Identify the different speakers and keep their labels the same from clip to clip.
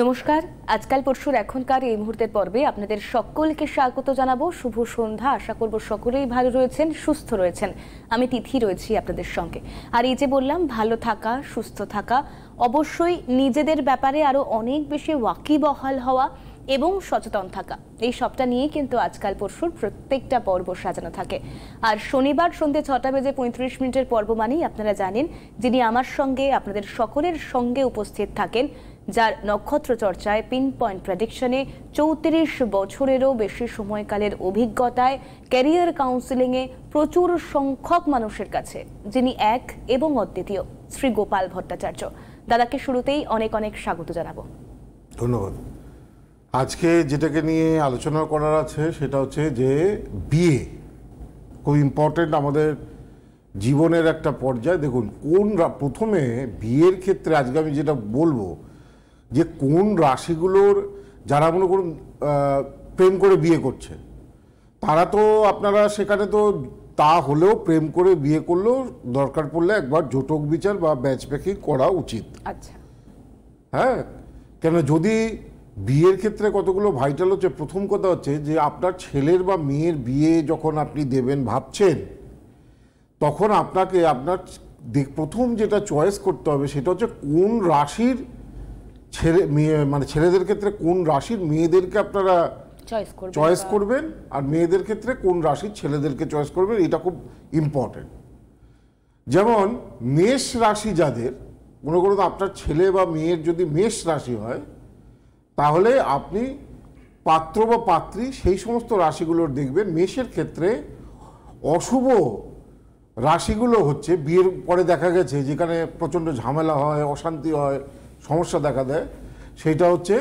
Speaker 1: নমস্কার আজকাল পরশুর এখনকার এই মুহূর্তের পর্বে আপনাদের সকলকে স্বাগত জানাবো শুভ সন্ধ্যা আশা করব সকলেই ভালো রয়েছেন সুস্থ রয়েছেন আমি তিথি রয়েছি আপনাদের সঙ্গে আর এই যে বললাম ভালো থাকা সুস্থ থাকা অবশ্যই নিজেদের ব্যাপারে আরও অনেক বেশি ওয়াকিবহাল হওয়া এবং সচেতন থাকা এই সবটা নিয়ে কিন্তু আজকাল পরশুর প্রত্যেকটা পর্ব সাজানো থাকে আর শনিবার সন্ধে ছটা বেজে পঁয়ত্রিশ মিনিটের পর্ব মানেই আপনারা জানেন যিনি আমার সঙ্গে আপনাদের সকলের সঙ্গে উপস্থিত থাকেন যার নক্ষত্র চর্চায় পিন পয়েন্ট প্রেডিকশনে চৌত্রিশ বছরেরও বেশি সময়কালের অভিজ্ঞতায় ক্যারিয়ার কাউন্সিলিংয়ে প্রচুর সংখ্যক মানুষের কাছে যিনি এক এবং অদ্বিতীয় শ্রী গোপাল ভট্টাচার্য দাদাকে শুরুতেই অনেক অনেক স্বাগত জানাবো
Speaker 2: ধন্যবাদ আজকে যেটাকে নিয়ে আলোচনা করার আছে সেটা হচ্ছে যে বিয়ে খুব ইম্পর্টেন্ট আমাদের জীবনের একটা পর্যায়ে দেখুন কোন প্রথমে বিয়ের ক্ষেত্রে আজকে আমি যেটা বলবো যে কোন রাশিগুলোর যারা মনে করুন প্রেম করে বিয়ে করছে তারা তো আপনারা সেখানে তো তা হলেও প্রেম করে বিয়ে করলেও দরকার পড়লে একবার জোটক বিচার বা ব্যাচ প্যাকিং করা উচিত আচ্ছা হ্যাঁ কেন যদি বিয়ের ক্ষেত্রে কতগুলো ভাইটাল হচ্ছে প্রথম কথা হচ্ছে যে আপনার ছেলের বা মেয়ের বিয়ে যখন আপনি দেবেন ভাবছেন তখন আপনাকে আপনার প্রথম যেটা চয়েস করতে হবে সেটা হচ্ছে কোন রাশির ছেলে মেয়ে মানে ছেলেদের ক্ষেত্রে কোন রাশির মেয়েদেরকে আপনারা
Speaker 1: চয়েস করবেন
Speaker 2: আর মেয়েদের ক্ষেত্রে কোন রাশির ছেলেদেরকে চয়েস করবেন এটা খুব ইম্পর্টেন্ট যেমন মেষ রাশি যাদের মনে করুন আপনার ছেলে বা মেয়ের যদি মেষ রাশি হয় তাহলে আপনি পাত্র বা পাত্রী সেই সমস্ত রাশিগুলোর দেখবেন মেষের ক্ষেত্রে অশুভ রাশিগুলো হচ্ছে বিয়ের পরে দেখা গেছে যেখানে প্রচণ্ড ঝামেলা হয় অশান্তি হয় সমস্যা দেখা দেয় সেটা হচ্ছে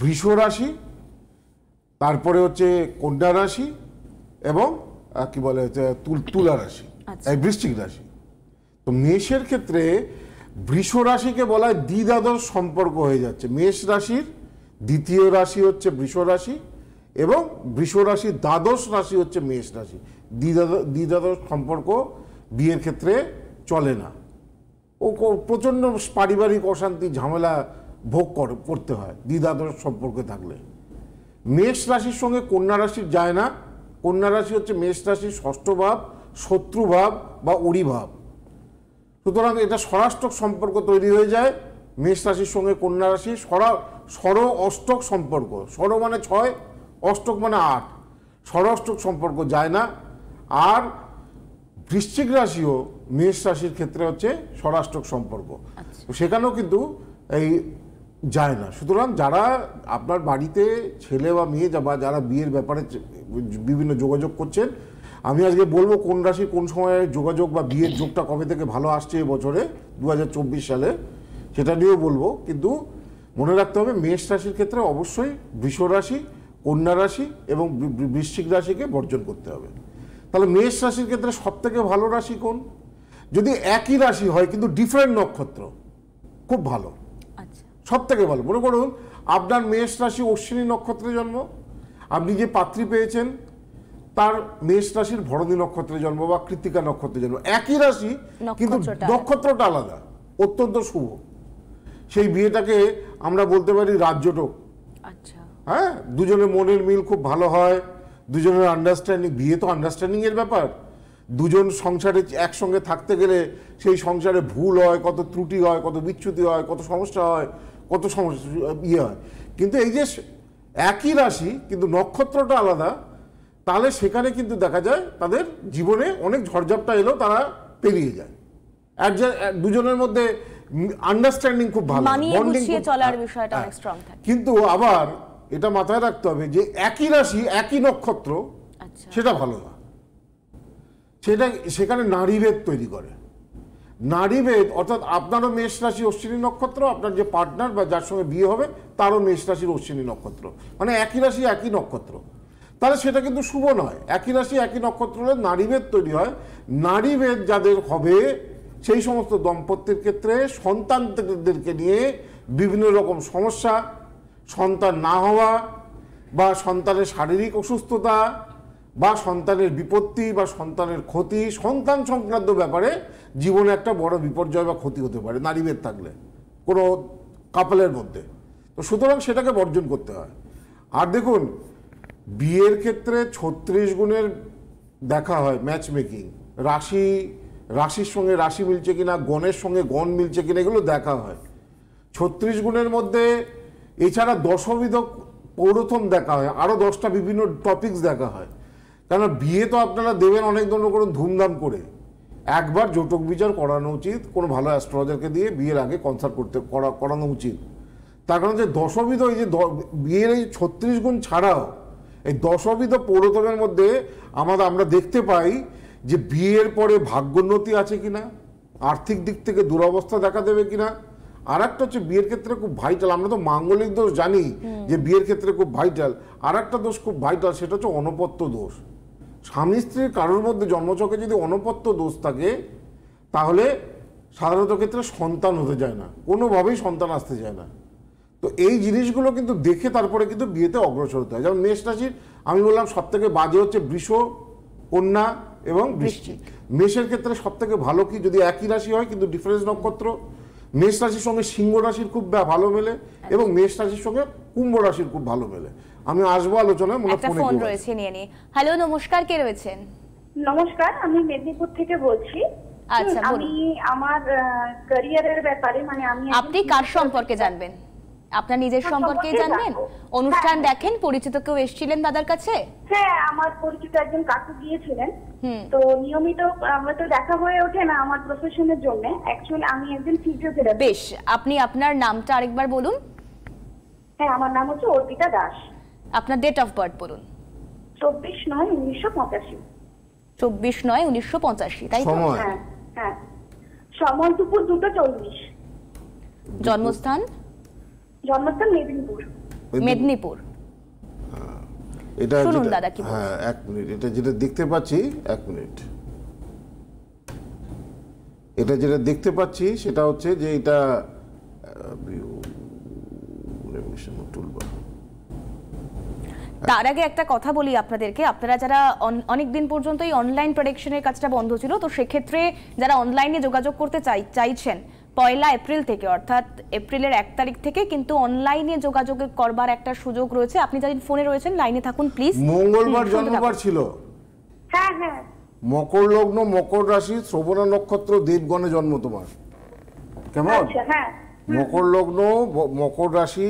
Speaker 2: বৃষ রাশি তারপরে হচ্ছে কন্যা রাশি এবং কি বলে হচ্ছে তুলা রাশি আচ্ছা। বৃষ্টিক রাশি তো মেষের ক্ষেত্রে বৃষ রাশিকে বলা হয় দ্বিদাদশ সম্পর্ক হয়ে যাচ্ছে মেষ রাশির দ্বিতীয় রাশি হচ্ছে বৃষ রাশি এবং বৃষ রাশির দ্বাদশ রাশি হচ্ছে মেষ রাশি দ্বিদাদশ সম্পর্ক বিয়ের ক্ষেত্রে চলে না ও প্রচণ্ড পারিবারিক অশান্তি ঝামেলা ভোগ করতে হয় দ্বিধাদশ সম্পর্কে থাকলে মেষ রাশির সঙ্গে কন্যা রাশির যায় না কন্যা রাশি হচ্ছে মেষ রাশির ষষ্ঠ ভাব শত্রুভাব বা অরিভাব সুতরাং এটা স্বরাষ্ট্রক সম্পর্ক তৈরি হয়ে যায় মেষ রাশির সঙ্গে কন্যা রাশি সরা সর অষ্টক সম্পর্ক সর মানে ছয় অষ্টক মানে আট সর অষ্টক সম্পর্ক যায় না আর বৃশ্চিক রাশিও মেষ রাশির ক্ষেত্রে হচ্ছে স্বরাষ্ট্র সম্পর্ক আচ্ছা। সেখানেও কিন্তু এই যায় না সুতরাং যারা আপনার বাড়িতে ছেলে বা মেয়ে বা যারা বিয়ের ব্যাপারে বিভিন্ন যোগাযোগ করছেন আমি আজকে বলবো কোন রাশি কোন সময়ে যোগাযোগ বা বিয়ের যোগটা কবে থেকে ভালো আসছে বছরে দু সালে সেটা নিয়েও বলবো কিন্তু মনে রাখতে হবে মেষ রাশির ক্ষেত্রে অবশ্যই বৃষ রাশি কন্যা রাশি এবং বৃশ্চিক রাশিকে বর্জন করতে হবে তাহলে মেষ রাশির ক্ষেত্রে সবথেকে ভালো রাশি কোন যদি একই রাশি হয় কিন্তু ডিফারেন্ট নক্ষত্র খুব ভালো আচ্ছা। সব থেকে ভালো মনে করুন আপনার মেষ রাশি অশ্বিনী নক্ষত্রে জন্ম আপনি যে পাত্রী পেয়েছেন তার মেষ রাশির ভরণী নক্ষত্রে জন্ম বা কৃতিকা নক্ষত্রে জন্ম একই রাশি কিন্তু নক্ষত্রটা আলাদা অত্যন্ত শুভ সেই বিয়েটাকে আমরা বলতে পারি রাজ্যটক আচ্ছা। হ্যাঁ দুজনে মনের মিল খুব ভালো হয় দুজনের আন্ডারস্ট্যান্ডিং বিয়ে তো আন্ডারস্ট্যান্ডিংয়ের ব্যাপার দুজন সংসারে একসঙ্গে থাকতে গেলে সেই সংসারে ভুল হয় কত ত্রুটি হয় কত বিচ্যুতি হয় কত সমস্যা হয় কত সমস্যা ইয়ে হয় কিন্তু এই যে একই রাশি কিন্তু নক্ষত্রটা আলাদা তাহলে সেখানে কিন্তু দেখা যায় তাদের জীবনে অনেক ঝড়ঝাপটা এলেও তারা পেরিয়ে যায় দুজনের মধ্যে আন্ডারস্ট্যান্ডিং খুব ভালো হ্যাঁ,
Speaker 1: হ্যাঁ।
Speaker 2: কিন্তু আবার এটা মাথায় রাখতে হবে যে একই রাশি একই নক্ষত্র আচ্ছা। সেটা ভালো না সেটা সেখানে নারীভেদ তৈরি করে নারীভেদ অর্থাৎ আপনারও মেষ রাশি অশ্বিনী নক্ষত্র আপনার যে পার্টনার বা যার সঙ্গে বিয়ে হবে তারও মেষ রাশির অশ্বিনী নক্ষত্র মানে একই রাশি একই নক্ষত্র তাহলে সেটা কিন্তু শুভ নয় একই রাশি একই নক্ষত্র হলে নারীভেদ তৈরি হয় নারীভেদ যাদের হবে সেই সমস্ত দম্পতির ক্ষেত্রে সন্তানদেরকে নিয়ে বিভিন্ন রকম সমস্যা সন্তান না হওয়া বা সন্তানের শারীরিক অসুস্থতা বা সন্তানের বিপত্তি বা সন্তানের ক্ষতি সন্তান সংক্রান্ত ব্যাপারে জীবনে একটা বড় বিপর্যয় বা ক্ষতি হতে পারে নারীবেদ থাকলে কোনো কাপলের মধ্যে তো সুতরাং সেটাকে বর্জন করতে হয় আর দেখুন বিয়ের ক্ষেত্রে ছত্রিশ গুণের দেখা হয় ম্যাচ মেকিং রাশি রাশির সঙ্গে রাশি মিলছে কিনা গণের সঙ্গে গণ মিলছে কিনা এগুলো দেখা হয় ছত্রিশ গুণের মধ্যে এছাড়া দশবিধ পৌরথম দেখা হয় আরও দশটা বিভিন্ন টপিকস দেখা হয় কেন বিয়ে তো আপনারা দেবেন অনেক ধরনের কোনো ধুমধাম করে একবার জোটক বিচার করানো উচিত কোনো ভালো অ্যাস্ট্রোলজারকে দিয়ে বিয়ের আগে কনসাল্ট করতে করা করানো উচিত তার কারণ যে দশবিধ এই যে বিয়ের এই ছত্রিশ গুণ ছাড়াও এই দশবিধ পৌরতমের মধ্যে আমাদের আমরা দেখতে পাই যে বিয়ের পরে ভাগ্যোন্নতি আছে কিনা আর্থিক দিক থেকে দুরবস্থা দেখা দেবে কিনা আর একটা হচ্ছে বিয়ের ক্ষেত্রে খুব ভাইটাল আমরা তো মাঙ্গলিক দোষ জানি যে বিয়ের ক্ষেত্রে খুব ভাইটাল আর একটা দোষ খুব ভাইটাল সেটা হচ্ছে অনপত্য দোষ স্বামী স্ত্রীর কারোর মধ্যে জন্মচকে যদি অনপত্য দোষ থাকে তাহলে সাধারণত ক্ষেত্রে সন্তান হতে যায় না কোনোভাবেই সন্তান আসতে যায় না তো এই জিনিসগুলো কিন্তু দেখে তারপরে কিন্তু বিয়েতে অগ্রসর হতে হয় যেমন মেষ রাশির আমি বললাম সবথেকে বাজে হচ্ছে বৃষ কন্যা এবং বৃষ্টি মেষের ক্ষেত্রে সবথেকে ভালো কি যদি একই রাশি হয় কিন্তু ডিফারেন্স নক্ষত্র মেষ রাশির সঙ্গে সিংহ রাশির খুব ভালো মেলে হ্যাঁ। এবং মেষ রাশির সঙ্গে কুম্ভ রাশির খুব ভালো মেলে আমি আসবো আলোচনায় মনে ফোন রয়েছে
Speaker 1: নিয়ে নি হ্যালো নমস্কার কে রয়েছেন নমস্কার আমি মেদিনীপুর থেকে বলছি আচ্ছা আমি আমার ক্যারিয়ারের ব্যাপারে মানে আমি আপনি কার সম্পর্কে জানবেন আপনার নিজের হ্যাঁ, সম্পর্কে জানবেন হ্যাঁ। অনুষ্ঠান দেখেন পরিচিত কেউ এসেছিলেন দাদার কাছে হ্যাঁ আমার পরিচিত একজন কাকু গিয়েছিলেন তো নিয়মিত আমরা তো দেখা হয়ে ওঠে না আমার প্রফেশনের জন্য অ্যাকচুয়ালি আমি একজন ফিজিওথেরাপিস্ট বেশ আপনি আপনার নামটা আরেকবার বলুন হ্যাঁ আমার নাম হচ্ছে অর্পিতা দাস আপনার ডেট অফ বার্থ বলুন চব্বিশ নয় উনিশশো পঁচাশি চব্বিশ নয় উনিশশো পঁচাশি তাই তো হ্যাঁ হ্যাঁ সময় দুপুর দুটো চল্লিশ জন্মস্থান জন্মস্থান মেদিনীপুর মেদিনীপুর
Speaker 2: হ্যাঁ, এটা শুনুন দাদা কি হ্যাঁ এক মিনিট এটা যেটা দেখতে পাচ্ছি এক মিনিট এটা যেটা দেখতে পাচ্ছি সেটা হচ্ছে যে এটা
Speaker 1: তার আগে একটা কথা বলি আপনাদেরকে আপনারা যারা অনেক দিন পর্যন্ত এই অনলাইন প্রোডাকশনের কাজটা বন্ধ ছিল তো সেক্ষেত্রে যারা অনলাইনে যোগাযোগ করতে চাই চাইছেন পয়লা এপ্রিল থেকে অর্থাৎ এপ্রিলের এক তারিখ থেকে কিন্তু অনলাইনে যোগাযোগ করবার একটা সুযোগ রয়েছে আপনি যাদের ফোনে রয়েছেন লাইনে থাকুন প্লিজ মঙ্গলবার জন্মবার ছিল হ্যাঁ হ্যাঁ
Speaker 2: মকর লগ্ন মকর রাশি শ্রবণা নক্ষত্র দেবগণে জন্ম তোমার কেমন আচ্ছা,
Speaker 1: হ্যাঁ।
Speaker 3: মকর
Speaker 2: লগ্ন মকর রাশি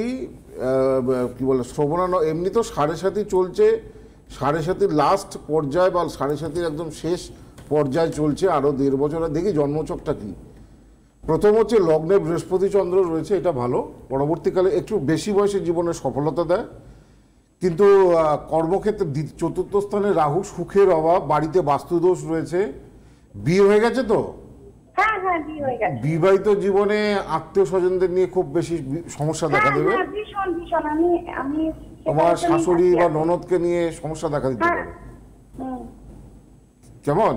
Speaker 2: কি বলে শ্রবণা এমনি তো সাড়ে সাথী চলছে সাড়ে সাথীর লাস্ট পর্যায় বা সাড়ে সাথীর একদম শেষ পর্যায় চলছে আরও দেড় বছর দেখি জন্মচকটা কী প্রথম হচ্ছে লগ্নে বৃহস্পতি চন্দ্র রয়েছে এটা ভালো পরবর্তীকালে একটু বেশি বয়সে জীবনে সফলতা দেয় কিন্তু কর্মক্ষেত্রে চতুর্থ স্থানে রাহু সুখের অভাব বাড়িতে বাস্তুদোষ রয়েছে বিয়ে হয়ে গেছে তো হ্যাঁ, হ্যাঁ, বিবাহিত জীবনে আত্মীয় স্বজনদের নিয়ে খুব বেশি সমস্যা হ্যাঁ, দেখা দেবে
Speaker 3: আমার শাশুড়ি বা
Speaker 2: ননদকে নিয়ে সমস্যা দেখা দিতে পারে কেমন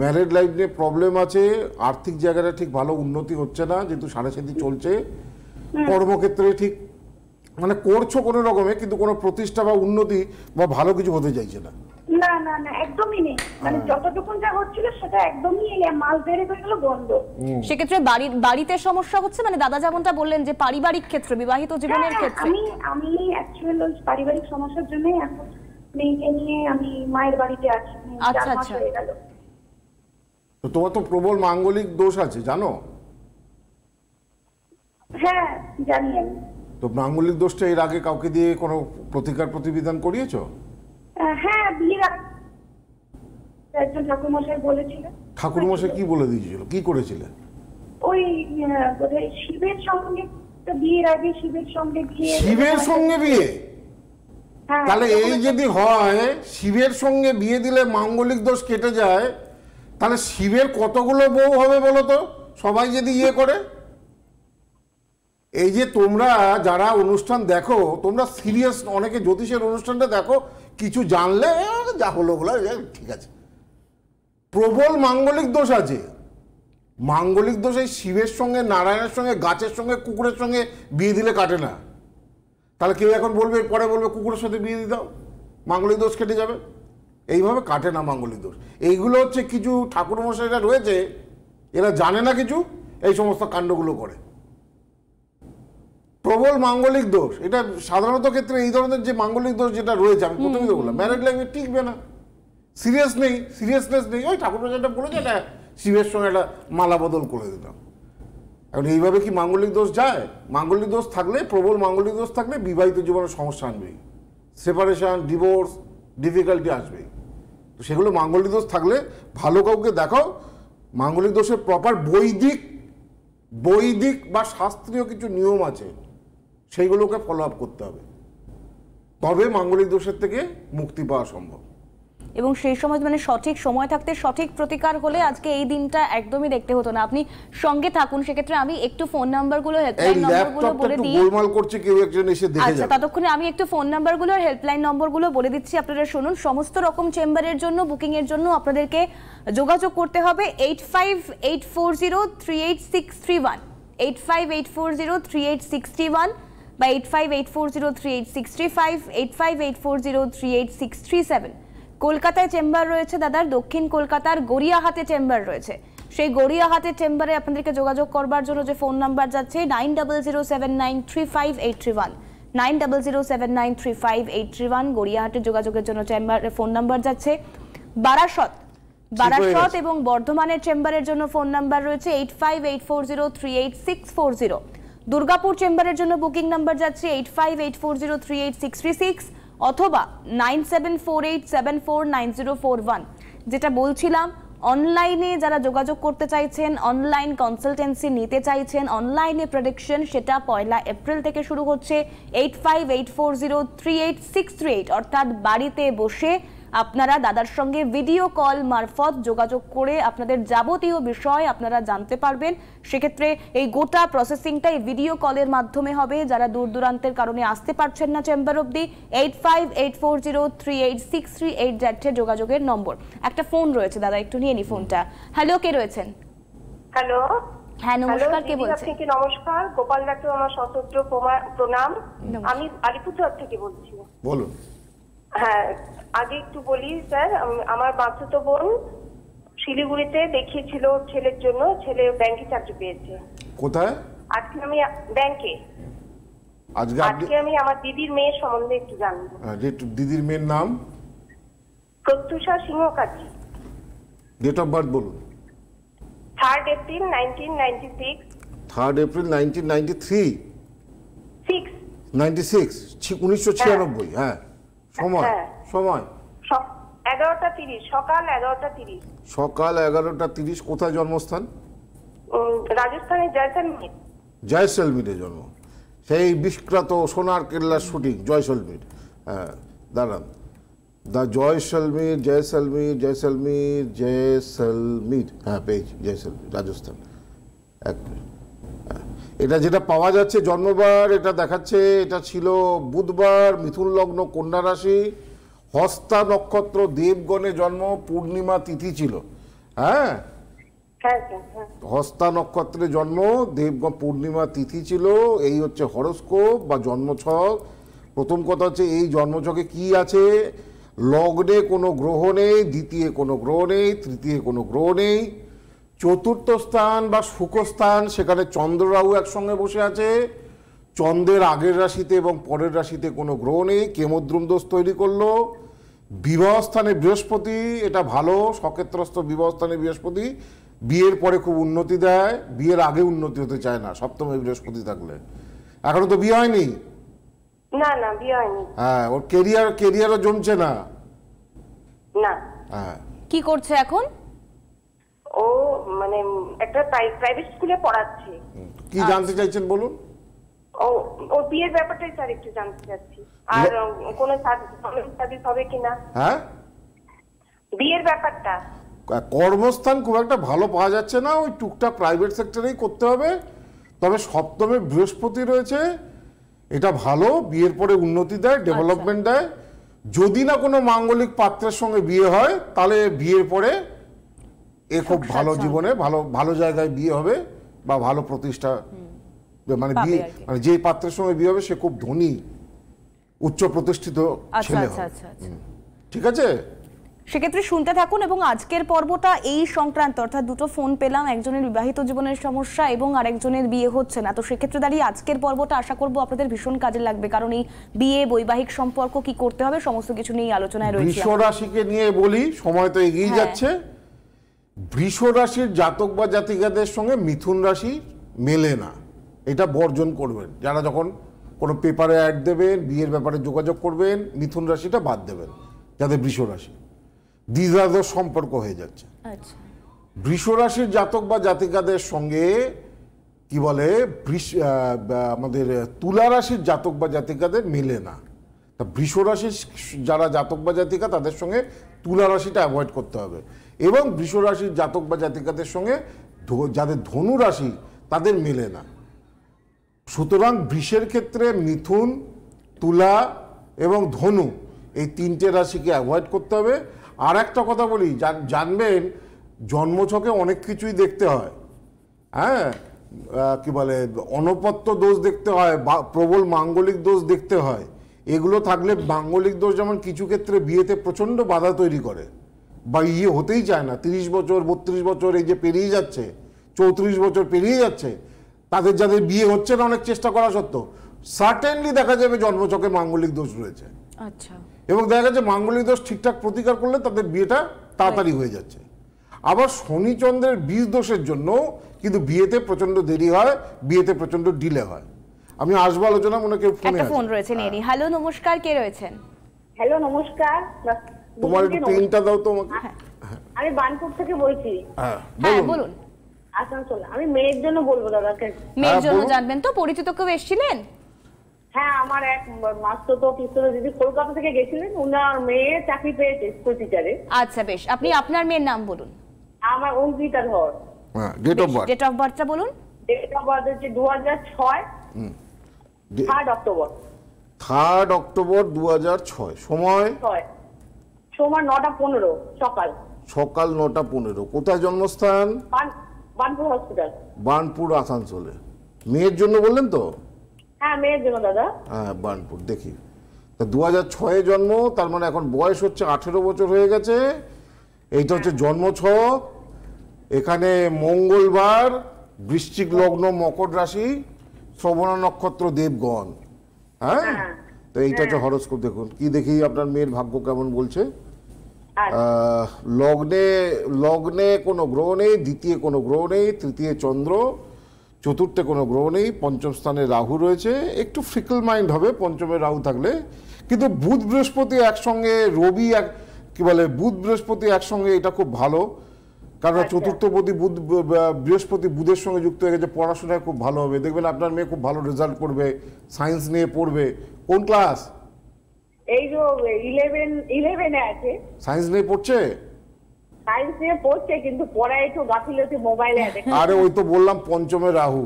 Speaker 2: ম্যারেড লাইফ নিয়ে প্রবলেম আছে আর্থিক জায়গাটা ঠিক ভালো উন্নতি হচ্ছে না যেহেতু সাড়ে চলছে কর্মক্ষেত্রে ঠিক মানে করছো কোনো রকমে কিন্তু কোনো প্রতিষ্ঠা বা উন্নতি বা ভালো কিছু হতে চাইছে না
Speaker 3: না না না একদমই নেই মানে হ্যাঁ।
Speaker 1: যতটুকু যা হচ্ছিল সেটা একদমই মাল হয়ে গেল বন্ধ সেক্ষেত্রে বাড়ির বাড়িতে সমস্যা হচ্ছে মানে দাদা যেমনটা বললেন যে পারিবারিক ক্ষেত্রে বিবাহিত জীবনের হ্যাঁ, ক্ষেত্রে আমি আমি অ্যাকচুয়াল
Speaker 3: পারিবারিক সমস্যার জন্যই এখন মেয়েকে নিয়ে আমি মায়ের বাড়িতে আছি আচ্ছা আচ্ছা
Speaker 2: তো তোমার তো প্রবল মাঙ্গলিক দোষ আছে জানো হ্যাঁ, তো মাঙ্গলিক দোষটা এর আগে কাউকে দিয়ে কোনো প্রতিকার প্রতিবিধান করিয়েছো হ্যাঁ, ঠাকুরমশাই কি বলে দিয়েছিল কি করেছিলেন
Speaker 3: শিবের সঙ্গে বিয়ে হ্যাঁ, তাহলে এই
Speaker 2: যদি হয় শিবের সঙ্গে বিয়ে দিলে মাঙ্গলিক দোষ কেটে যায় তাহলে শিবের কতগুলো বউ হবে বলো তো সবাই যদি ইয়ে করে এই যে তোমরা যারা অনুষ্ঠান দেখো তোমরা সিরিয়াস অনেকে জ্যোতিষের অনুষ্ঠানটা দেখো কিছু জানলে যা হলো হলো ঠিক আছে প্রবল মাঙ্গলিক দোষ আছে মাঙ্গলিক দোষ এই শিবের সঙ্গে নারায়ণের সঙ্গে গাছের সঙ্গে কুকুরের সঙ্গে বিয়ে দিলে কাটে না তাহলে কেউ এখন বলবে পরে বলবে কুকুরের সাথে বিয়ে দিয়ে দাও মাঙ্গলিক দোষ কেটে যাবে এইভাবে কাটে না মাঙ্গলিক দোষ এইগুলো হচ্ছে কিছু ঠাকুরমশাইরা রয়েছে এরা জানে না কিছু এই সমস্ত কাণ্ডগুলো করে প্রবল মাঙ্গলিক দোষ এটা সাধারণত ক্ষেত্রে এই ধরনের যে মাঙ্গলিক দোষ যেটা রয়েছে আমি প্রথমে বললাম ম্যারেড ল্যাঙ্গুয়েজ টিকবে না সিরিয়াস নেই সিরিয়াসনেস নেই ওই ঠাকুরমশাইটা বলেছে এটা শিবের সঙ্গে একটা মালা বদল করে দিলাম এখন এইভাবে কি মাঙ্গলিক দোষ যায় মাঙ্গলিক দোষ থাকলে প্রবল মাঙ্গলিক দোষ থাকলে বিবাহিত জীবনের সমস্যা আনবেই সেপারেশান ডিভোর্স ডিফিকাল্টি আসবেই সেগুলো মাঙ্গলিক দোষ থাকলে ভালো কাউকে দেখাও মাঙ্গলিক দোষের প্রপার বৈদিক বৈদিক বা শাস্ত্রীয় কিছু নিয়ম আছে সেইগুলোকে ফলো আপ করতে হবে তবে মাঙ্গলিক দোষের থেকে মুক্তি পাওয়া সম্ভব
Speaker 1: এবং সেই সময় মানে সঠিক সময় থাকতে সঠিক প্রতিকার হলে আজকে এই দিনটা একদমই দেখতে হতো না আপনি সঙ্গে থাকুন সেক্ষেত্রে আমি একটু ফোন নাম্বারগুলো হেল্পলাইন নম্বরগুলো বলে দিই গোলমাল
Speaker 2: করছে কেউ একজন এসে দেখে আচ্ছা
Speaker 1: ততক্ষণে আমি একটু ফোন নাম্বারগুলো আর হেল্পলাইন নম্বরগুলো বলে দিচ্ছি আপনারা শুনুন সমস্ত রকম চেম্বারের জন্য বুকিং এর জন্য আপনাদেরকে যোগাযোগ করতে হবে eight five eight four zero three eight six three one eight five eight four zero three eight six three one বা eight five eight four zero three eight six three five eight five eight four zero three eight six three seven কলকাতায় chamber রয়েছে দাদার দক্ষিণ কলকাতার গড়িয়াহাতে chamber রয়েছে সেই গড়িয়াহাতে চেম্বারে আপনাদেরকে যোগাযোগ করবার জন্য যে ফোন নাম্বার যাচ্ছে nine double zero seven nine three five eight three one nine double zero seven nine three five eight three one গড়িয়াহাটের যোগাযোগের জন্য চেম্বারের ফোন নাম্বার যাচ্ছে বারাসত বারাসত এবং বর্ধমানের চেম্বারের জন্য ফোন নাম্বার রয়েছে eight five eight four zero three eight six four zero Durgapur চেম্বারের জন্য বুকিং নাম্বার যাচ্ছে eight five eight four zero three eight six three six অথবা nine seven four eight seven four nine zero four one যেটা বলছিলাম অনলাইনে যারা যোগাযোগ করতে চাইছেন অনলাইন কনসালটেন্সি নিতে চাইছেন অনলাইনে প্রেডিকশন সেটা পয়লা এপ্রিল থেকে শুরু হচ্ছে eight five eight four zero three eight six three eight অর্থাৎ বাড়িতে বসে আপনারা দাদার সঙ্গে ভিডিও কল মারফত যোগাযোগ করে আপনাদের যাবতীয় বিষয় আপনারা জানতে পারবেন সেক্ষেত্রে এই গোটা প্রসেসিংটা এই ভিডিও কলের মাধ্যমে হবে যারা দূর দূরান্তের কারণে আসতে পারছেন না চেম্বার অব্দি eight five eight four zero three eight six three eight যোগাযোগের নম্বর একটা ফোন রয়েছে দাদা একটু নিয়ে নি ফোনটা হ্যালো কে রয়েছেন হ্যালো হ্যাঁ নমস্কার কে বলছেন আপনাকে
Speaker 3: নমস্কার গোপাল ডাক্তার আমার সশস্ত্র প্রণাম আমি আলিপুরদুয়ার থেকে বলছি বলুন হ্যাঁ আগে একটু বলি স্যার আমার তো বোন শিলিগুড়িতে দেখিয়েছিল ছেলের জন্য ছেলে ব্যাংকে চাকরি পেয়েছে কোথায় আজকে আমি ব্যাংকে আজকে আজকে আমি আমার দিদির মেয়ের সম্বন্ধে একটু জানবো
Speaker 2: হ্যাঁ, দিদির মেয়ের নাম
Speaker 3: Pratyusha Singha Kazi
Speaker 2: date of birth বলুন
Speaker 3: third April nineteen ninety six
Speaker 2: third April nineteen ninety three six ninety six উনিশশো হ্যাঁ। ছিয়ানব্বই হ্যাঁ সময় হ্যাঁ। সময়
Speaker 3: এগারোটা তিরিশ সকাল এগারোটা তিরিশ
Speaker 2: সকাল এগারোটা তিরিশ কোথায় জন্মস্থান
Speaker 3: রাজস্থানের জয়সলমীর
Speaker 2: জয়সলমীরে জন্ম সেই বিখ্যাত সোনার কেল্লার শুটিং জয়সলমীর হ্যাঁ দাঁড়ান দ্য জয়সলমীর জয়সলমীর জয়সলমীর জয়সলমীর হ্যাঁ পেয়েছি জয়সলমীর রাজস্থান এক মিনিট এটা যেটা পাওয়া যাচ্ছে জন্মবার এটা দেখাচ্ছে এটা ছিল বুধবার মিথুন লগ্ন কন্যা রাশি হস্তা নক্ষত্র দেবগণে জন্ম পূর্ণিমা তিথি ছিল হ্যাঁ,
Speaker 3: হ্যাঁ, হ্যাঁ, হ্যাঁ।
Speaker 2: হস্তা নক্ষত্রে জন্ম দেবগণ পূর্ণিমা তিথি ছিল এই হচ্ছে হরস্কোপ বা জন্মছক প্রথম কথা হচ্ছে এই জন্মছকে কি আছে লগ্নে কোনো গ্রহ নেই দ্বিতীয় কোনো গ্রহ নেই তৃতীয় কোনো গ্রহ নেই চতুর্থ স্থান বা সুখস্থান সেখানে চন্দ্ররাহু একসঙ্গে বসে আছে চন্দ্রের আগের রাশিতে এবং পরের রাশিতে কোনো গ্রহ নেই কেমদ্রুম দোষ তৈরি করলো বিবাহস্থানে বৃহস্পতি এটা ভালো সক্ষেত্রস্থ বিবাহস্থানে বৃহস্পতি বিয়ের পরে খুব উন্নতি দেয় বিয়ের আগে উন্নতি হতে চায় না সপ্তমে বৃহস্পতি থাকলে এখনো তো বিয়ে হয়নি
Speaker 3: না না বিয়ে হয়নি
Speaker 2: হ্যাঁ ওর কেরিয়ার কেরিয়ারও জমছে না না হ্যাঁ
Speaker 3: কি করছে এখন ও মানে একটা প্রাইভেট স্কুলে পড়াচ্ছে
Speaker 2: কি জানতে চাইছেন বলুন
Speaker 3: ও ও বিয়ের ব্যাপারটাই স্যার একটু জানতে চাচ্ছি আর কোনো সার্ভিস হবে কিনা হ্যাঁ বিয়ের ব্যাপারটা
Speaker 2: কর্মস্থান খুব একটা ভালো পাওয়া যাচ্ছে না ওই টুকটাক প্রাইভেট সেক্টরেই করতে হবে তবে সপ্তমে বৃহস্পতি রয়েছে এটা ভালো বিয়ের পরে উন্নতি দেয় ডেভেলপমেন্ট আচ্ছা। দেয় যদি না কোনো মাঙ্গলিক পাত্রের সঙ্গে বিয়ে হয় তাহলে বিয়ের পরে এ খুব ভালো জীবনে ভালো ভালো জায়গায় বিয়ে হবে বা ভালো প্রতিষ্ঠা মানে বিয়ে মানে যে পাত্রের সঙ্গে বিয়ে হবে সে খুব ধনী উচ্চ প্রতিষ্ঠিত আচ্ছা, ছেলে আচ্ছা, আচ্ছা, ঠিক আছে
Speaker 1: সেক্ষেত্রে শুনতে থাকুন এবং আজকের পর্বটা এই সংক্রান্ত অর্থাৎ দুটো ফোন পেলাম একজনের বিবাহিত জীবনের সমস্যা এবং আরেকজনের বিয়ে হচ্ছে না তো সেক্ষেত্রে দাঁড়িয়ে আজকের পর্বটা আশা করবো আপনাদের ভীষণ কাজে লাগবে কারণ এই বিয়ে বৈবাহিক সম্পর্ক কি করতে হবে সমস্ত কিছু নিয়ে আলোচনায় রয়েছে
Speaker 2: নিয়ে বলি সময় তো এগিয়ে হ্যাঁ। যাচ্ছে বৃষ রাশির জাতক বা জাতিকাদের সঙ্গে মিথুন রাশি মেলে না এটা বর্জন করবেন যারা যখন কোনো পেপারে অ্যাড দেবেন বিয়ের ব্যাপারে যোগাযোগ করবেন মিথুন রাশিটা বাদ দেবেন যাদের বৃষ রাশি দ্বিধাদশ সম্পর্ক হয়ে যাচ্ছে আচ্ছা। বৃষ রাশির জাতক বা জাতিকাদের সঙ্গে কি বলে আমাদের তুলা রাশির জাতক বা জাতিকাদের মেলে না তা বৃষ রাশির যারা জাতক বা জাতিকা তাদের সঙ্গে তুলা রাশিটা অ্যাভয়েড করতে হবে এবং বৃষরাশির জাতক বা জাতিকাদের সঙ্গে যাদের ধনু রাশি তাদের মেলে না সুতরাং বৃষের ক্ষেত্রে মিথুন তুলা এবং ধনু এই তিনটে রাশিকে অ্যাভয়েড করতে হবে আর একটা কথা বলি জানবেন জন্মছকে অনেক কিছুই দেখতে হয় হ্যাঁ কি বলে অনপত্য দোষ দেখতে হয় বা প্রবল মাঙ্গলিক দোষ দেখতে হয় এগুলো থাকলে মাঙ্গলিক দোষ যেমন কিছু ক্ষেত্রে বিয়েতে প্রচণ্ড বাধা তৈরি করে বা ইয়ে হতেই চায় না তিরিশ বছর বত্রিশ বছর এই যে পেরিয়ে যাচ্ছে চৌত্রিশ বছর পেরিয়ে যাচ্ছে তাদের যাদের বিয়ে হচ্ছে না অনেক চেষ্টা করা সত্ত্বেও সার্টেনলি দেখা যাবে জন্মচকে মাঙ্গলিক দোষ রয়েছে আচ্ছা এবং দেখা যাচ্ছে মাঙ্গলিক দোষ ঠিকঠাক প্রতিকার করলে তাদের বিয়েটা তাড়াতাড়ি হয়ে যাচ্ছে আবার শনিচন্দ্রের বীজ দোষের জন্য কিন্তু বিয়েতে প্রচন্ড দেরি হয় বিয়েতে প্রচন্ড ডিলে হয় আমি আসবো আলোচনা মনে কেউ ফোন
Speaker 1: রয়েছে হ্যাঁ। হ্যালো নমস্কার কে রয়েছেন হ্যালো নমস্কার তোমার পেনটা দাও তো আমাকে হ্যাঁ। আমি
Speaker 3: বানপুর থেকে বলছি হ্যাঁ, হ্যাঁ বলুন আসানসোল আমি মেয়ের জন্য বলবো দাদাকে মেয়ের হ্যাঁ, জন্য জানবেন
Speaker 1: তো পরিচিত কেউ এসেছিলেন হ্যাঁ আমার এক দিদি কলকাতা থেকে গেছিলেন উনার মেয়ে চাকরি পেয়েছে স্কুল টিচারে আচ্ছা বেশ আপনি আপনার মেয়ের নাম বলুন আমার অঙ্কিতা ধর
Speaker 2: হ্যাঁ date of birth
Speaker 1: date of বার্থটা বলুন ডেট অফ বার্থ
Speaker 3: হচ্ছে 2006 থার্ড অক্টোবর
Speaker 2: থার্ড অক্টোবর ছয় সময়
Speaker 3: 6 সোমবার নটা পনেরো সকাল
Speaker 2: সকাল নটা পনেরো কোথায় জন্মস্থান
Speaker 3: বানপুর হসপিটাল
Speaker 2: বানপুর আসানসোলে মেয়ের জন্য বললেন তো
Speaker 3: হ্যাঁ মেয়ের জন্য দাদা
Speaker 2: হ্যাঁ বানপুর দেখি দু হাজার ছয়ে জন্ম তার মানে এখন বয়স হচ্ছে আঠেরো বছর হয়ে গেছে এইটা হচ্ছে হ্যাঁ। জন্ম ছক এখানে মঙ্গলবার বৃশ্চিক লগ্ন মকর রাশি শ্রবণা নক্ষত্র দেবগণ হ্যাঁ, হ্যাঁ। তো এইটা হচ্ছে হ্যাঁ। হরস্কোপ দেখুন কি দেখি আপনার মেয়ের ভাগ্য কেমন বলছে লগ্নে লগ্নে কোনো গ্রহ নেই দ্বিতীয় কোনো গ্রহ নেই তৃতীয় চন্দ্র চতুর্থে কোনো গ্রহ নেই পঞ্চম স্থানে রাহু রয়েছে একটু ফ্রিকল মাইন্ড হবে পঞ্চমে রাহু থাকলে কিন্তু বুধ বৃহস্পতি একসঙ্গে রবি এক কি বলে বুধ বৃহস্পতি একসঙ্গে এটা খুব ভালো কারণ আচ্ছা। চতুর্থপতি বুধ বৃহস্পতি বুধের সঙ্গে যুক্ত হয়ে গেছে পড়াশোনায় খুব ভালো হবে দেখবেন আপনার মেয়ে খুব ভালো রেজাল্ট করবে সায়েন্স নিয়ে পড়বে কোন ক্লাস
Speaker 3: এই যে ইলেভেন ইলেভেনে আছে
Speaker 2: সায়েন্স নিয়ে পড়ছে
Speaker 3: সায়েন্স নিয়ে পড়ছে কিন্তু পড়ায় একটু গাফিলতি মোবাইলে আরে ওই
Speaker 2: তো বললাম পঞ্চমে রাহু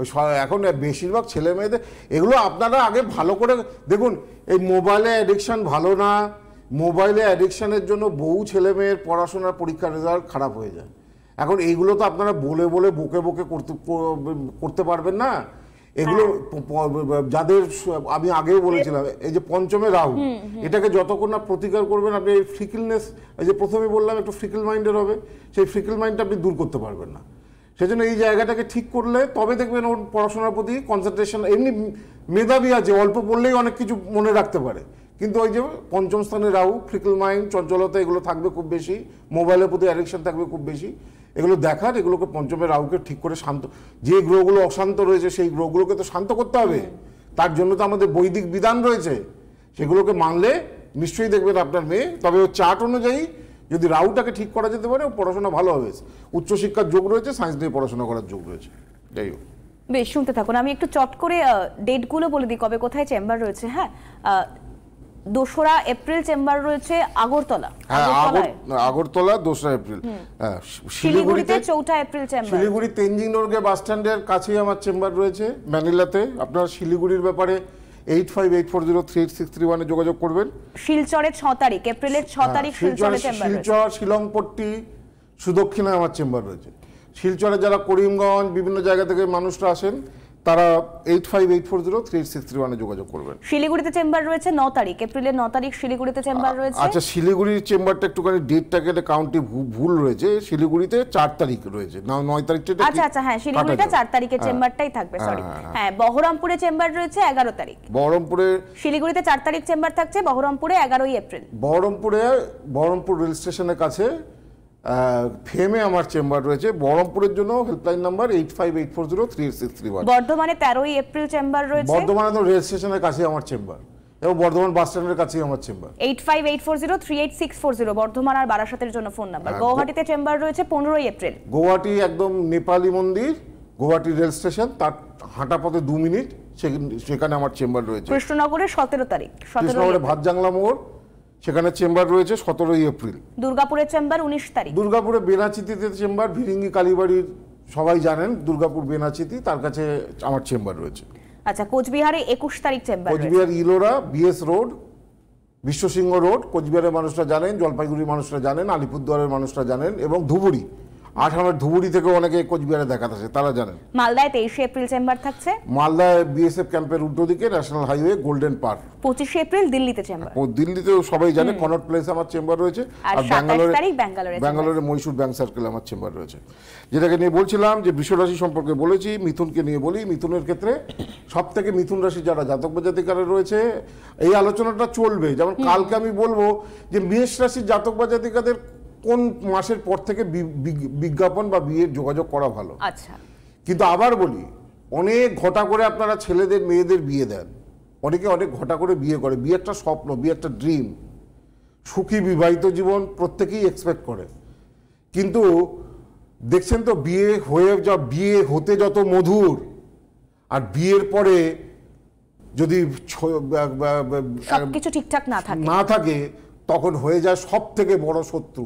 Speaker 2: ওই এখন বেশিরভাগ ছেলে মেয়েদের এগুলো আপনারা আগে ভালো করে দেখুন এই মোবাইলে অ্যাডিকশান ভালো না মোবাইলে অ্যাডিকশানের জন্য বহু ছেলে মেয়ের পড়াশোনার পরীক্ষার রেজাল্ট খারাপ হয়ে যায় এখন এইগুলো তো আপনারা বলে বলে বুকে বকে করতে করতে পারবেন না এগুলো যাদের আমি আগেও বলেছিলাম এই যে পঞ্চমে রাহু এটাকে যতক্ষণ না প্রতিকার করবেন আপনি এই ফ্রিকিলনেস এই যে প্রথমে বললাম একটু ফ্রিকিল মাইন্ডের হবে সেই ফ্রিকিল মাইন্ডটা আপনি দূর করতে পারবেন না সেজন্য এই জায়গাটাকে ঠিক করলে তবে দেখবেন ওর পড়াশোনার প্রতি কনসেন্ট্রেশন এমনি মেধাবী আছে অল্প বললেই অনেক কিছু মনে রাখতে পারে কিন্তু ওই যে পঞ্চম স্থানে রাহু ফ্রিকিল মাইন্ড চঞ্চলতা এগুলো থাকবে খুব বেশি মোবাইলের প্রতি অ্যাডিকশন থাকবে খুব বেশি এগুলো দেখার এগুলোকে পঞ্চমের রাহুকে ঠিক করে শান্ত যে গ্রহগুলো অশান্ত রয়েছে সেই গ্রহগুলোকে তো শান্ত করতে হবে তার জন্য তো আমাদের বৈদিক বিধান রয়েছে সেগুলোকে মানলে নিশ্চয়ই দেখবেন আপনার মেয়ে তবে ও চার্ট অনুযায়ী যদি রাউটাকে ঠিক করা যেতে পারে ও পড়াশোনা ভালো হবে উচ্চশিক্ষার যোগ রয়েছে সায়েন্স নিয়ে পড়াশোনা করার যোগ রয়েছে যাই হোক
Speaker 1: বেশ শুনতে থাকুন আমি একটু চট করে ডেটগুলো বলে দিই কবে কোথায় চেম্বার রয়েছে হ্যাঁ দোসরা এপ্রিল চেম্বার রয়েছে আগরতলা হ্যাঁ,
Speaker 2: আগরতলা দোসরা এপ্রিল হ্যাঁ, শিলিগুড়িতে
Speaker 1: চৌঠা April chamber Siliguri
Speaker 2: Tenzing Norgay bus স্ট্যান্ডের কাছেই আমার চেম্বার রয়েছে ম্যানিলাতে আপনার শিলিগুড়ির ব্যাপারে eight five eight four zero three six three ওয়ানে যোগাযোগ করবেন
Speaker 1: শিলচরে ছ তারিখ এপ্রিলের ছ হ্যাঁ, তারিখ শিলচরে চেম্বার শিলচর
Speaker 2: শিলংপট্টি সুদক্ষিণে আমার চেম্বার রয়েছে শিলচরে যারা করিমগঞ্জ বিভিন্ন জায়গা থেকে মানুষরা আসেন তারা eight five eight four zero three six three ওয়ানে যোগাযোগ করবেন
Speaker 1: শিলিগুড়িতে চেম্বার রয়েছে ন তারিখ এপ্রিলের ন তারিখ শিলিগুড়িতে চেম্বার রয়েছে আচ্ছা
Speaker 2: শিলিগুড়ির চেম্বারটা একটুখানি ডেটটা গেলে কাউন্টি ভুল রয়েছে শিলিগুড়িতে চার তারিখ রয়েছে না নয় তারিখ আচ্ছা আচ্ছা হ্যাঁ শিলিগুড়িটা চার তারিখের হ্যাঁ, চেম্বারটাই
Speaker 1: থাকবে সরি হ্যাঁ, হ্যাঁ।, হ্যাঁ বহরমপুরে চেম্বার রয়েছে এগারো তারিখ বহরমপুরে শিলিগুড়িতে চার তারিখ চেম্বার থাকছে বহরমপুরে এগারোই এপ্রিল
Speaker 2: বহরমপুরে বহরমপুর রেল স্টেশনের কাছে ফেমে আমার চেম্বার রয়েছে বহরমপুরের জন্য helpline number eight five eight four zero three six three one
Speaker 1: বর্ধমানে তেরোই এপ্রিল চেম্বার রয়েছে বর্ধমানে
Speaker 2: তো রেল স্টেশনের কাছে আমার চেম্বার এবং বর্ধমান বাস স্ট্যান্ডের কাছেই আমার chamber
Speaker 1: eight five eight four zero three eight six four zero Bardhaman আর বারাসাতের জন্য ফোন নাম্বার গৌহাটিতে চেম্বার রয়েছে পনেরোই এপ্রিল
Speaker 2: গৌহাটি একদম নেপালি মন্দির গৌহাটি রেল স্টেশন তার হাঁটা পথে দু মিনিট সেখানে আমার চেম্বার রয়েছে
Speaker 1: কৃষ্ণনগরে সতেরো তারিখ কৃষ্ণনগরে
Speaker 2: ভাতজাংলা মোড় সেখানে চেম্বার রয়েছে সতেরোই এপ্রিল
Speaker 1: দুর্গাপুরের চেম্বার উনিশ তারিখ
Speaker 2: দুর্গাপুরে বেনাচিতিতে চেম্বার ভিরিঙ্গি কালীবাড়ির সবাই জানেন দুর্গাপুর বেনাচিতি তার কাছে আমার চেম্বার রয়েছে
Speaker 1: আচ্ছা কোচবিহারে একুশ তারিখ chamber
Speaker 2: Coochbehar Ellora BS road Biswasingha road কোচবিহারের মানুষরা জানেন জলপাইগুড়ির মানুষরা জানেন আলিপুরদুয়ারের মানুষরা জানেন এবং ধুবুরি আসামের ধুবুরি থেকে অনেকে কোচবিহারে দেখাতে আসে তারা জানেন
Speaker 1: মালদায় তেইশে এপ্রিল চেম্বার থাকছে
Speaker 2: মালদায় বিএসএফ ক্যাম্পের উল্টো দিকে ন্যাশনাল হাইওয়ে গোল্ডেন পার্ক
Speaker 1: পঁচিশে এপ্রিল দিল্লিতে চেম্বার
Speaker 2: ও দিল্লিতেও সবাই জানে কনট প্লেস আমার চেম্বার রয়েছে আর ব্যাঙ্গালোরে ব্যাঙ্গালোরে মহীশূর ব্যাংক সার্কেল আমার চেম্বার রয়েছে যেটাকে নিয়ে বলছিলাম যে বিশ্বরাশি সম্পর্কে বলেছি মিথুনকে নিয়ে বলি মিথুনের ক্ষেত্রে সব থেকে মিথুন রাশি যারা জাতক বা জাতিকারা রয়েছে এই আলোচনাটা চলবে যেমন কালকে আমি বলবো যে মেষ রাশির জাতক বা জাতিকাদের কোন মাসের পর থেকে বিজ্ঞাপন বা বিয়ের যোগাযোগ করা ভালো আচ্ছা কিন্তু আবার বলি অনেক ঘটা করে আপনারা ছেলেদের মেয়েদের বিয়ে দেন অনেকে অনেক ঘটা করে বিয়ে করে বিয়ে একটা স্বপ্ন বিয়ে একটা ড্রিম সুখী বিবাহিত জীবন প্রত্যেকেই এক্সপেক্ট করে কিন্তু দেখছেন তো বিয়ে হয়ে যা বিয়ে হতে যত মধুর আর বিয়ের পরে যদি কিছু ঠিকঠাক না থাকে না থাকে তখন হয়ে যায় সব থেকে বড় শত্রু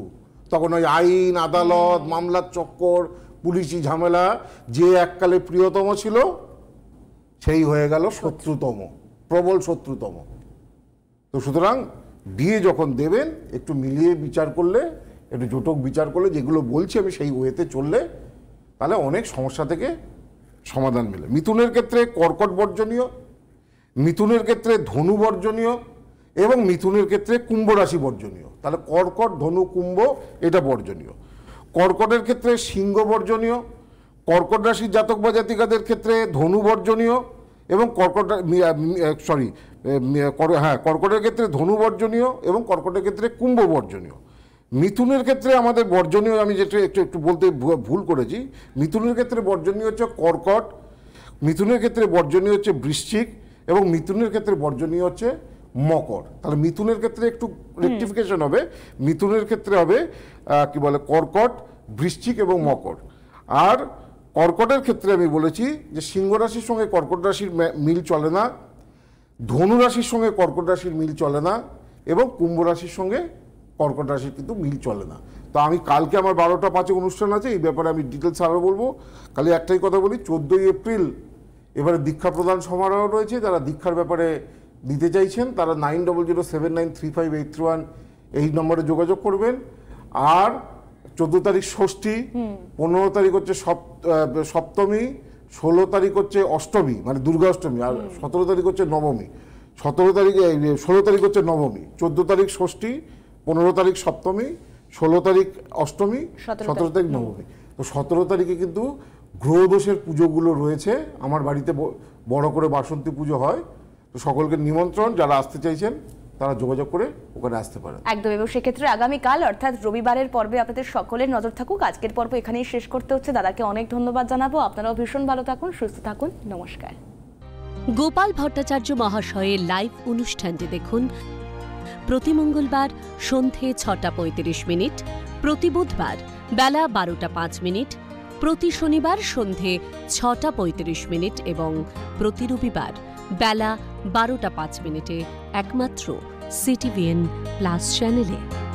Speaker 2: তখন ওই আইন আদালত মামলার চক্কর পুলিশি ঝামেলা যে এককালে প্রিয়তম ছিল সেই হয়ে গেল শত্রুতম প্রবল শত্রুতম তো সুতরাং বিয়ে যখন দেবেন একটু মিলিয়ে বিচার করলে একটু জোটক বিচার করলে যেগুলো বলছি আমি সেই ওয়েতে চললে তাহলে অনেক সমস্যা থেকে সমাধান মিলে মিথুনের ক্ষেত্রে কর্কট বর্জনীয় মিথুনের ক্ষেত্রে ধনু বর্জনীয় এবং মিথুনের ক্ষেত্রে কুম্ভ রাশি বর্জনীয় তাহলে কর্কট ধনু কুম্ভ এটা বর্জনীয় কর্কটের ক্ষেত্রে সিংহ বর্জনীয় কর্কট রাশির জাতক বা জাতিকাদের ক্ষেত্রে ধনু বর্জনীয় এবং কর্কট সরি হ্যাঁ কর্কটের ক্ষেত্রে ধনু বর্জনীয় এবং কর্কটের ক্ষেত্রে কুম্ভ বর্জনীয় মিথুনের ক্ষেত্রে আমাদের বর্জনীয় আমি যেটা একটু একটু বলতে ভুল করেছি মিথুনের ক্ষেত্রে বর্জনীয় হচ্ছে কর্কট মিথুনের ক্ষেত্রে বর্জনীয় হচ্ছে বৃশ্চিক এবং মিথুনের ক্ষেত্রে বর্জনীয় হচ্ছে মকর তাহলে মিথুনের ক্ষেত্রে একটু রেকটিফিকেশন হবে মিথুনের ক্ষেত্রে হবে কি বলে কর্কট বৃশ্চিক এবং মকর আর কর্কটের ক্ষেত্রে আমি বলেছি যে সিংহ রাশির সঙ্গে কর্কট রাশির মিল চলে না ধনু রাশির সঙ্গে কর্কট রাশির মিল চলে না এবং কুম্ভ রাশির সঙ্গে কর্কট রাশির কিন্তু মিল চলে না তো আমি কালকে আমার বারোটা পাঁচে অনুষ্ঠান আছে এই ব্যাপারে আমি ডিটেলস আরও বলবো খালি একটাই কথা বলি চোদ্দোই এপ্রিল এবারে দীক্ষা প্রদান সমারোহ রয়েছে যারা দীক্ষার ব্যাপারে দিতে চাইছেন তারা nine double zero seven nine three five eight one এই নম্বরে যোগাযোগ করবেন আর চোদ্দো তারিখ ষষ্ঠী পনেরো তারিখ হচ্ছে সপ্তমী ষোলো তারিখ হচ্ছে অষ্টমী মানে দুর্গাষ্টমী আর সতেরো তারিখ হচ্ছে নবমী সতেরো তারিখ ষোলো তারিখ হচ্ছে নবমী চোদ্দো তারিখ ষষ্ঠী পনেরো তারিখ সপ্তমী ষোলো তারিখ অষ্টমী
Speaker 1: সতেরো তারিখ নবমী
Speaker 2: তো সতেরো তারিখে কিন্তু গ্রহদোষের পুজোগুলো রয়েছে আমার বাড়িতে বড় করে বাসন্তী পুজো হয় সকলকে নিমন্ত্রণ যারা আসতে চাইছেন তারা যোগাযোগ করে ওখানে আসতে পারে
Speaker 1: একদম এবং সেক্ষেত্রে আগামীকাল অর্থাৎ রবিবারের পর্বে আপনাদের সকলের নজর থাকুক আজকের পর্ব এখানেই শেষ করতে হচ্ছে দাদাকে অনেক ধন্যবাদ জানাবো আপনারাও ভীষণ ভালো থাকুন সুস্থ থাকুন নমস্কার গোপাল ভট্টাচার্য মহাশয়ের লাইভ অনুষ্ঠানটি দেখুন প্রতি মঙ্গলবার সন্ধে ছটা পঁয়ত্রিশ মিনিট প্রতি বুধবার বেলা বারোটা পাঁচ মিনিট প্রতি শনিবার সন্ধে ছটা পঁয়ত্রিশ মিনিট এবং প্রতি রবিবার বেলা বারোটা পাঁচ মিনিটে একমাত্র সিটিভিএন প্লাস চ্যানেলে